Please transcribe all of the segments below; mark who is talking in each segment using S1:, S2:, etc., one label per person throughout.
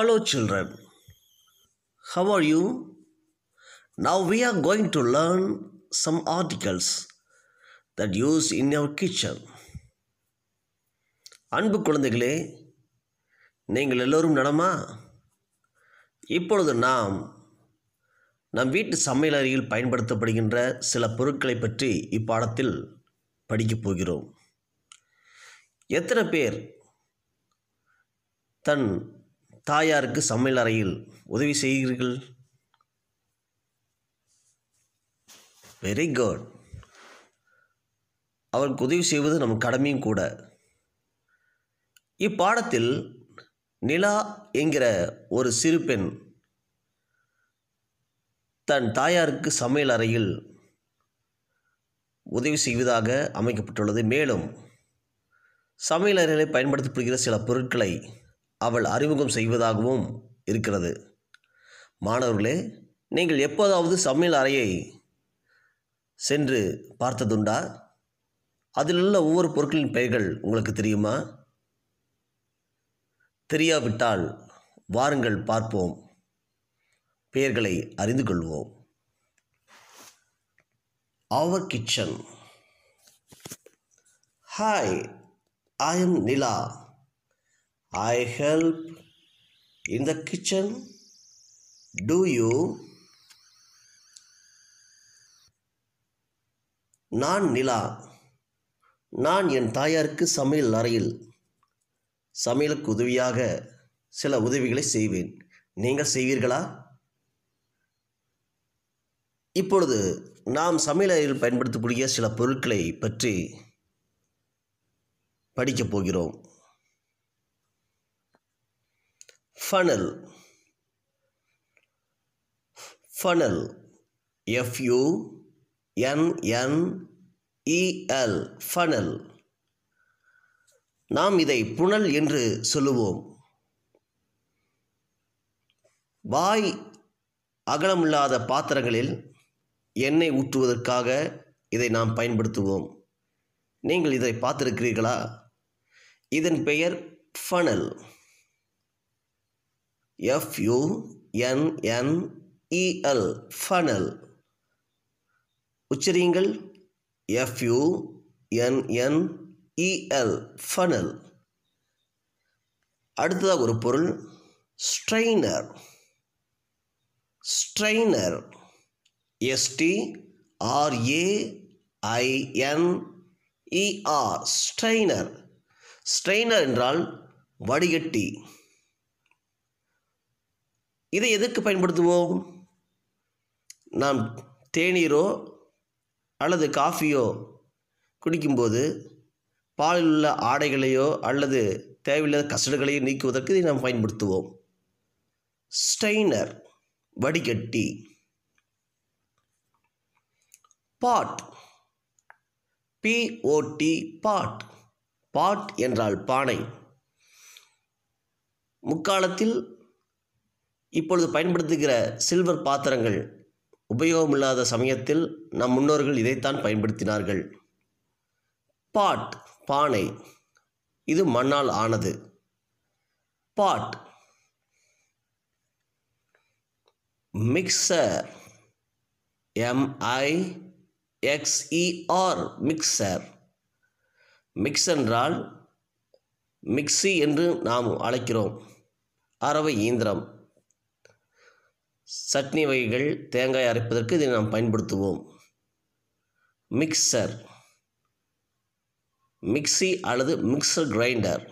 S1: Hello children how are you Now we are going to learn some articles that use in our kitchen அன்பு குழந்தைகளே நீங்கள் எல்லோரும் நடமா இப்பொழுது நாம் நம் வீட்டு சமையல் அறையில் பயன்படுத்தப்படுகின்ற சில பொருட்களை பற்றி இப்பாடத்தில் படிக்கப் போகிறோம் எத்தனை பேர் தன் தாயாருக்கு சமையல் அறையில் உதவி செய்கிறீர்கள் வெரி குட் அவருக்கு உதவி செய்வது நம் கடமையும் கூட இப்பாடத்தில் நிலா என்கிற ஒரு சிறு பெண் தன் தாயாருக்கு சமையல் அறையில் உதவி செய்வதாக அமைக்கப்பட்டுள்ளது மேலும் சமையல் அறையில் பயன்படுத்தப்படுகிற சில பொருட்களை அவள் அறிமுகம் செய்வதாகவும் இருக்கிறது மாணவர்களே நீங்கள் எப்போதாவது சமையல் அறையை சென்று பார்த்ததுண்டா அதிலுள்ள ஒவ்வொரு பொருட்களின் பெயர்கள் உங்களுக்கு தெரியுமா தெரியாவிட்டால் வாருங்கள் பார்ப்போம் பெயர்களை அறிந்து கொள்வோம் அவர் kitchen hi I am Nila I help in the kitchen Do you நான் நிலா நான் என் தாயாருக்கு சமையல் அறையில் சமையலுக்கு உதவியாக சில உதவிகளை செய்வேன் நீங்கள் செய்வீர்களா இப்பொழுது நாம் சமையல் அறையில் பயன்படுத்தக்கூடிய சில பொருட்களை பற்றி படிக்கப் போகிறோம் funnel funnel F U N N E L funnel நாம் இதை புனல் என்று சொல்லுவோம் வாய் அகலமில்லாத பாத்திரங்களில் எண்ணெய் ஊற்றுவதற்காக இதை நாம் பயன்படுத்துவோம் நீங்கள் இதை பார்த்திருக்கிறீர்களா இதன் பெயர் ஃபனல் எஃப்யூஎன்என்இஎல் ஃபனல் e உச்சரியுங்கள் எஃப்யூஎன்என்இஎல் ஃபனல் e அடுத்ததாக ஒரு பொருள் strainer strainer S T R A I N E R strainer strainer என்றால் வடிகட்டி இதை எதுக்கு பயன்படுத்துவோம் நாம் தேநீரோ அல்லது காஃபியோ குடிக்கும்போது பாலில் உள்ள ஆடைகளையோ அல்லது தேவையில்லாத கசடுகளையோ நீக்குவதற்கு இதை நாம் பயன்படுத்துவோம் ஸ்டெய்னர் வடிகட்டி பாட் பிஓடி பாட் பாட் என்றால் பானை முக்காலத்தில் இப்பொழுது பயன்படுத்துகிற சில்வர் பாத்திரங்கள் உபயோகமில்லாத சமயத்தில் நம் முன்னோர்கள் இதைத்தான் பயன்படுத்தினார்கள் பாட் பானை இது மண்ணால் ஆனது pot mixer M I X E R mixer mix என்றால் மிக்சி என்று நாம் அழைக்கிறோம் அரவை இயந்திரம் சட்னி வகைகள் தேங்காய் அரைப்பதற்கு இதை நாம் பயன்படுத்துவோம் மிக்சர் மிக்சி அல்லது மிக்சர் கிரைண்டர்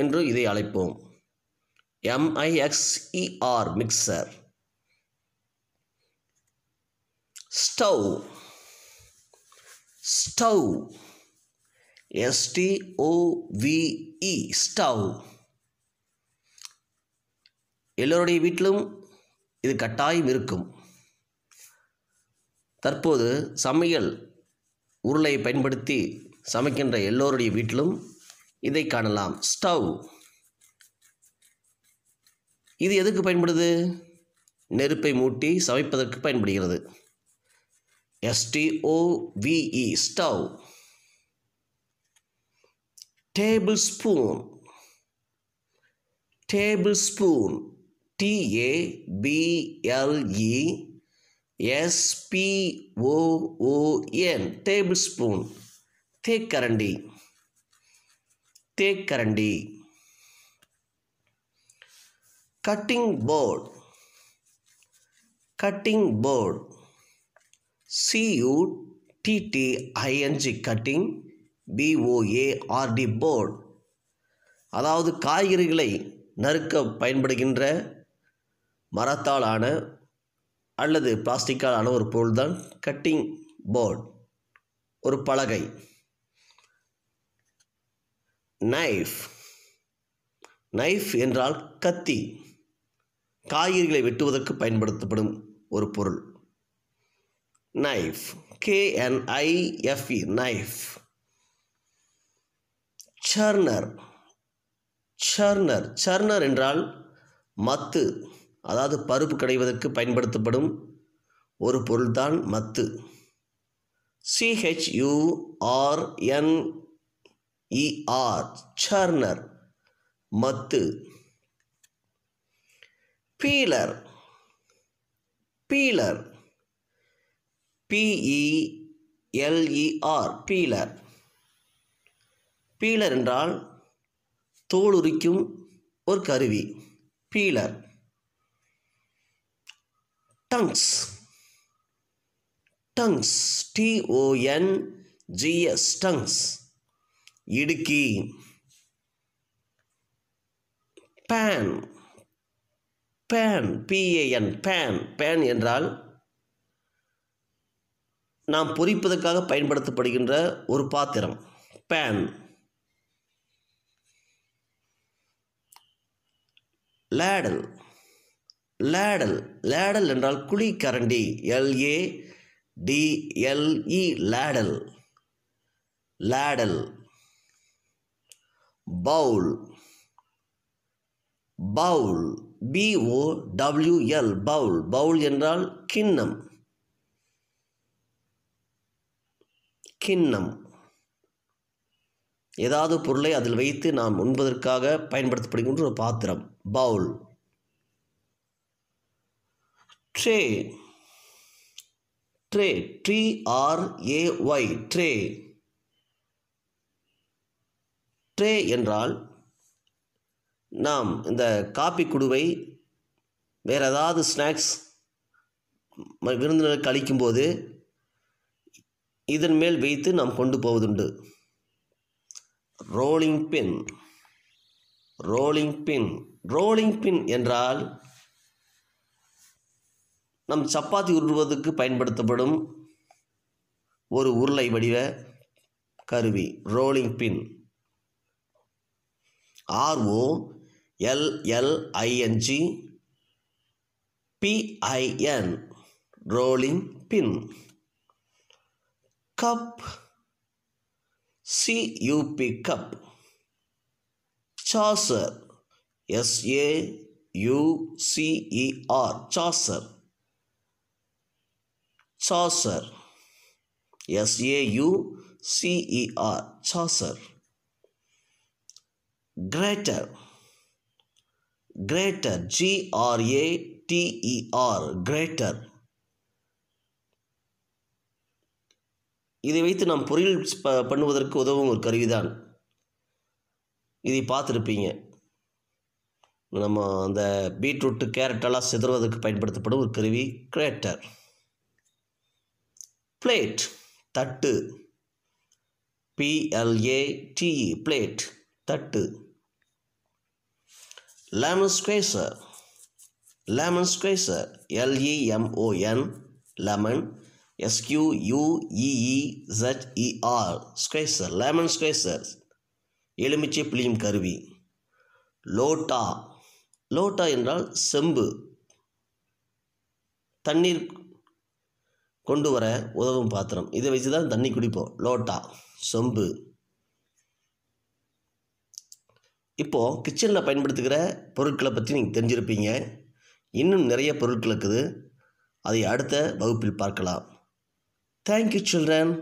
S1: என்று இதை அழைப்போம் M I X E R e mixer stove stove S T O V E e, stove எல்லோருடைய வீட்டிலும் இது கட்டாயம் இருக்கும் தற்போது சமையல் உருளையை பயன்படுத்தி சமைக்கின்ற எல்லோருடைய வீட்டிலும் இதை காணலாம் ஸ்டவ் இது எதுக்கு பயன்படுது நெருப்பை மூட்டி சமைப்பதற்கு பயன்படுகிறது STOVE e, stove table spoon table spoon TABLE எஸ்பிஓஓஎன் table spoon தேக்கரண்டி தேக்கரண்டி cutting board cutting board சியூடிடிஐஎன்ஜி cutting B O A R D board அதாவது காய்கறிகளை நறுக்க பயன்படுகின்ற மரத்தால் ஆன அல்லது பிளாஸ்டிக்கால் ஆன ஒரு பொருள் தான் கட்டிங் போர்டு ஒரு பலகை நைஃப் நைஃப் என்றால் கத்தி காய்கறிகளை வெட்டுவதற்கு பயன்படுத்தப்படும் ஒரு பொருள் knife K N I F E knife churner churner churner என்றால் மத்து அதாவது பருப்பு கடைவதற்கு பயன்படுத்தப்படும் ஒரு பொருள்தான் மத்து சிஹெச்யூஆர்என்இஆர் e சர்னர் மத்து peeler peeler பிஇஎல்இஆர் e e peeler peeler என்றால் தோல் உரிக்கும் ஒரு கருவி peeler tongues tongues TON GS tongues இடுக்கி pan pan PAN pan pan என்றால் நாம் பொறிப்பதற்காக பயன்படுத்தப்படுகின்ற ஒரு பாத்திரம் பேன் லேடல் லேடல் லேடல் என்றால் குழி கரண்டி L A D L E e, ladle ladle bowl bowl B O W L bowl bowl என்றால் கிண்ணம் கிண்ணம் ஏதாவது பொருளை அதில் வைத்து நாம் உண்பதற்காக பயன்படுத்தப்படுகின்ற ஒரு பாத்திரம் bowl tray tray T R A Y tray tray என்றால் நாம் இந்த காப்பி குடுவை வேறு ஏதாவது ஸ்நாக்ஸ் விருந்தினருக்கு அளிக்கும்போது இதன் மேல் வைத்து நாம் கொண்டு போவதுண்டு rolling pin rolling pin rolling pin என்றால் நம் சப்பாத்தி உருடுவதற்கு பயன்படுத்தப்படும் ஒரு உருளை வடிவ கருவி rolling pin R O L L I N G P I N rolling pin cup C U P cup saucer S A U C E R saucer saucer S A U C E R saucer grater grater G R A T E R grater இதை வைத்து நாம் பொரியல் ப பண்ணுவதற்கு உதவும் ஒரு கருவிதான் இதை பார்த்துருப்பீங்க நம்ம அந்த பீட்ரூட்டு கேரட்டெல்லாம் சிதறுவதற்கு பயன்படுத்தப்படும் ஒரு கருவி கிரேட்டர் பிளேட் தட்டு பிஎல்ஏடி பிளேட் e. தட்டு lemon ஸ்குவேசர் lemon ஸ்குவேசர் L E M O N lemon எஸ்கியூயூஇஇஇஇஆர் ஸ்குவேசர் lemon ஸ்குவேசர் எலுமிச்சை பிளியும் கருவி லோட்டா லோட்டா என்றால் செம்பு தண்ணீர் கொண்டு வர உதவும் பாத்திரம் இதை வச்சு தான் தண்ணி குடிப்போம் லோட்டா சொம்பு இப்போது கிச்சனில் பயன்படுத்துகிற பொருட்களை பற்றி நீங்கள் தெரிஞ்சிருப்பீங்க இன்னும் நிறைய பொருட்கள் இருக்குது அதை அடுத்த வகுப்பில் பார்க்கலாம் தேங்க்யூ சில்ட்ரன்